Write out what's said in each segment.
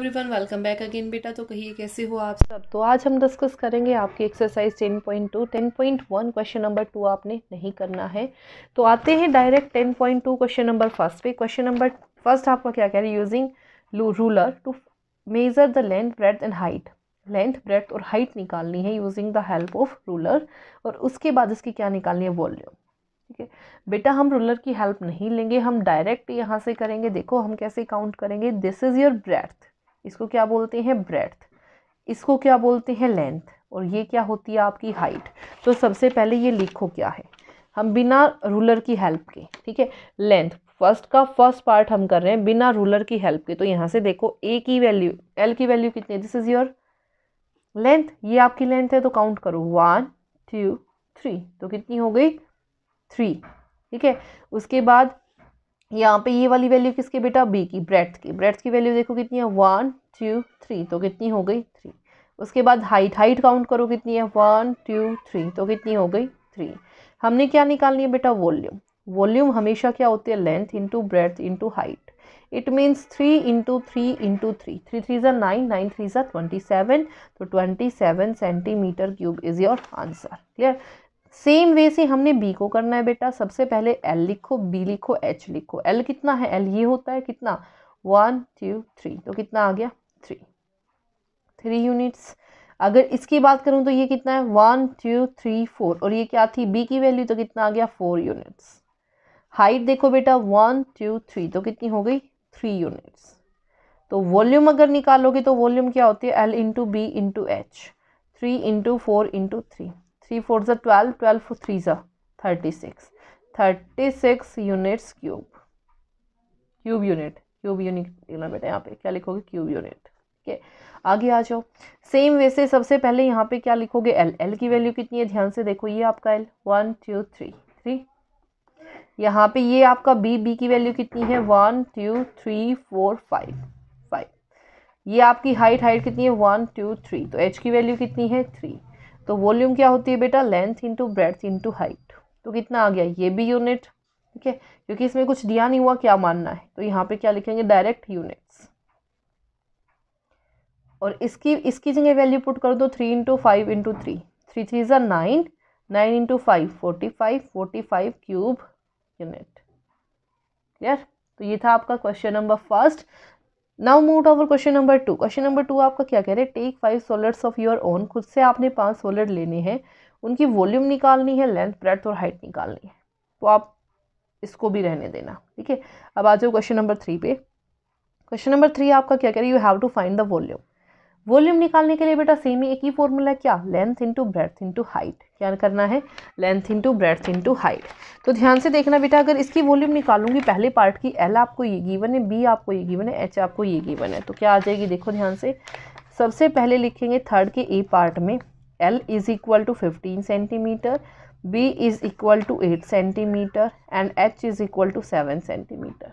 one welcome back again बेटा तो कहिए कैसे हो आप सब तो आज हम डिस्कस करेंगे आपकी एक्सरसाइज 10.2 10.1 क्वेश्चन नंबर टू आपने नहीं करना है तो आते हैं डायरेक्ट 10.2 क्वेश्चन नंबर फर्स्ट पे क्वेश्चन नंबर फर्स्ट आपका क्या कह रहे हैं using ruler to measure the length breadth and height length breadth और हाइट निकालनी है using the help of ruler और उसके बाद इसकी क्या निकालनी है वॉल्यूम ठीक है बेटा हम रूलर की हेल्प नहीं लेंगे हम डायरेक्ट यहाँ से करेंगे देखो हम कैसे काउंट करेंगे दिस इज़ योर ब्रेथ इसको क्या बोलते हैं ब्रेथ इसको क्या बोलते हैं लेंथ और ये क्या होती है आपकी हाइट तो सबसे पहले ये लिखो क्या है हम बिना रूलर की हेल्प के ठीक है लेंथ फर्स्ट का फर्स्ट पार्ट हम कर रहे हैं बिना रूलर की हेल्प के तो यहाँ से देखो ए की वैल्यू एल की वैल्यू कितनी है दिस इज़ योर लेंथ ये आपकी लेंथ है तो काउंट करो वन टू थ्री तो कितनी हो गई थ्री ठीक है उसके बाद यहाँ पे ये वाली वैल्यू किसकी बेटा बी की ब्रेथ की ब्रेथ की वैल्यू देखो कितनी है वन टू थ्री तो कितनी हो गई थ्री उसके बाद हाइट हाइट काउंट करो कितनी है वन टू थ्री तो कितनी हो गई थ्री हमने क्या निकालनी है बेटा वॉल्यूम वॉल्यूम हमेशा क्या होती है length into breadth into height it means three into three into three three three जर नाइन नाइन थ्री जर ट्वेंटी सेवन तो twenty seven centimetre cube is your answer clear same way से हमने B को करना है बेटा सबसे पहले एल लिखो बी लिखो एच लिखो एल कितना है एल ये होता है कितना वन टू थ्री तो कितना आ गया थ्री थ्री यूनिट्स अगर इसकी बात करूँ तो ये कितना है वन टू थ्री फोर और ये क्या थी बी की वैल्यू तो कितना आ गया फोर यूनिट्स हाइट देखो बेटा वन टू थ्री तो कितनी हो गई थ्री यूनिट्स तो वॉल्यूम अगर निकालोगे तो वॉल्यूम क्या होती है L into B into H three into four into three three four ज़ा ट्वेल्व ट्वेल्व थ्री ज़ा thirty six thirty six units cube cube unit cube unit लिखना बेटा यहाँ पे क्या लिखोगे क्यूब यूनिट ओके आगे आ जाओ सेम वे से सबसे पहले यहाँ पे क्या लिखोगे एल एल की वैल्यू कितनी है ध्यान से देखो ये आपका L one two three three यहाँ पे ये आपका बी बी की वैल्यू कितनी है one two three four five five ये आपकी हाइट हाइट कितनी है वन टू थ्री तो एच की वैल्यू कितनी है थ्री तो वॉल्यूम क्या होती है बेटा length into breadth into height तो कितना आ गया ये भी यूनिट ठीक है क्योंकि इसमें कुछ दिया नहीं हुआ क्या मानना है तो यहाँ पे क्या लिखेंगे डायरेक्ट यूनिट्स और इसकी इसकी जगह वैल्यू पुट कर दो three into five into three three three ज़ा nine nine into five forty five forty five cube unit clear तो ये था आपका question number first now move over question number two question number two आपका क्या कह रहे हैं take five solids of your own खुद से आपने पांच सोलर लेने हैं उनकी वॉल्यूम निकालनी है लेंथ ब्रेथ और हाइट निकालनी है तो आप इसको भी रहने देना ठीक है अब आ जाओ क्वेश्चन नंबर थ्री पे क्वेश्चन नंबर थ्री आपका क्या कह रहे हैं you have to find the volume volume निकालने के लिए बेटा सेम ही एक ही फॉर्मूला क्या length into breadth into height क्या करना है length into breadth into height तो ध्यान से देखना बेटा अगर इसकी वॉल्यूम निकालूंगी पहले पार्ट की एल आपको ये गिवन है बी आपको ये गिवन है एच आपको ये गिवन है तो क्या आ जाएगी देखो ध्यान से सबसे पहले लिखेंगे थर्ड के ए पार्ट में L is equal to fifteen centimetre B is equal to eight centimetre and H is equal to seven centimetre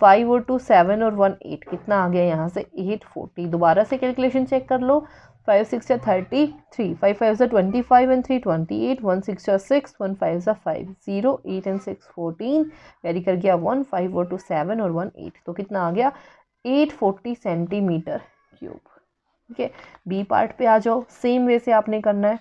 five और टू सेवन और वन एट कितना आ गया यहाँ से एट फोर्टी दोबारा से कैलकुलेशन चेक कर लो फाइव सिक्स या थर्टी थ्री फाइव फाइव ज़ा twenty five and three twenty eight one six या सिक्स वन फाइव ज़ा five zero eight and six fourteen वेरी कर गया वन फाइव और टू सेवन और वन एट तो कितना आ गया एट फोर्टी सेंटीमीटर क्यूब ठीक है बी पार्ट पे आ जाओ सेम वे से आपने करना है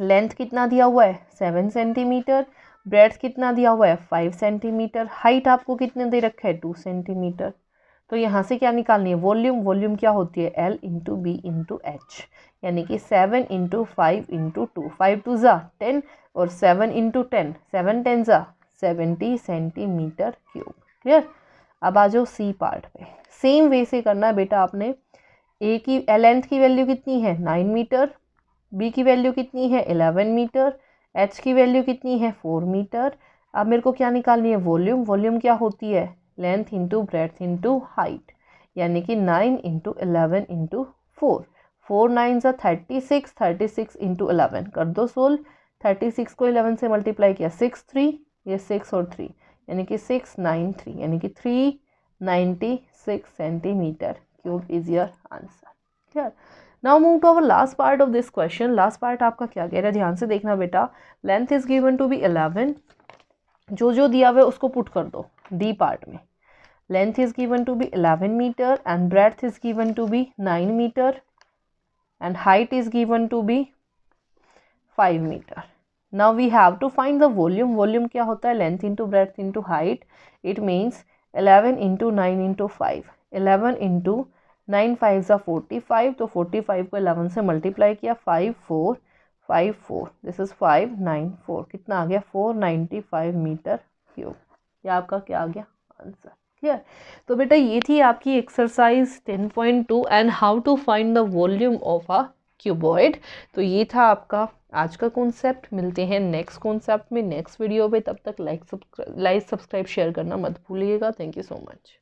लेंथ कितना दिया हुआ है सेवन सेंटीमीटर ब्रेड्स कितना दिया हुआ है फाइव सेंटीमीटर हाइट आपको कितने दे रखा है टू सेंटीमीटर तो यहाँ से क्या निकालनी है वॉल्यूम वॉल्यूम क्या होती है L into B into H यानी कि seven into five into two five two ज़ा टेन और seven into ten seven ten ज़ा सेवेंटी सेंटीमीटर क्यूब क्लियर अब आ जाओ सी पार्ट पे सेम वे से करना है बेटा आपने ए की लेंथ की वैल्यू कितनी है नाइन मीटर बी की वैल्यू कितनी है एलेवन मीटर एच की वैल्यू कितनी है फोर मीटर अब मेरे को क्या निकालनी है वॉल्यूम वॉल्यूम क्या होती है length into breadth into height यानी कि nine into eleven into four four nine सा thirty six thirty six into eleven कर दो सोल थर्टी सिक्स को एलेवन से मल्टीप्लाई किया सिक्स थ्री ये सिक्स और थ्री यानी कि सिक्स नाइन थ्री यानी कि three ninety six centimetre cube is your answer clear now move to our last part of this question last part आपका क्या कह रहा है ध्यान से देखना बेटा length is given to be eleven जो जो दिया हुआ है उसको पुट कर दो डी पार्ट में length is given to be eleven metre and breadth is given to be nine metre and height is given to be five metre now we have to find the volume volume क्या होता है length into breadth into height it means eleven into nine into five eleven into nine five ज़ा forty five तो forty five को eleven से multiply किया five four five four this is five nine four कितना आ गया four ninety five metre cube ये आपका क्या आ गया आंसर क्लियर तो बेटा ये थी आपकी exercise ten point two and how to find the volume of a cuboid तो ये था आपका आज का कॉन्सेप्ट मिलते हैं नेक्स्ट कॉन्सेप्ट में नेक्स्ट वीडियो में तब तक like subscribe like subscribe share करना मत भूलिएगा थैंक यू सो मच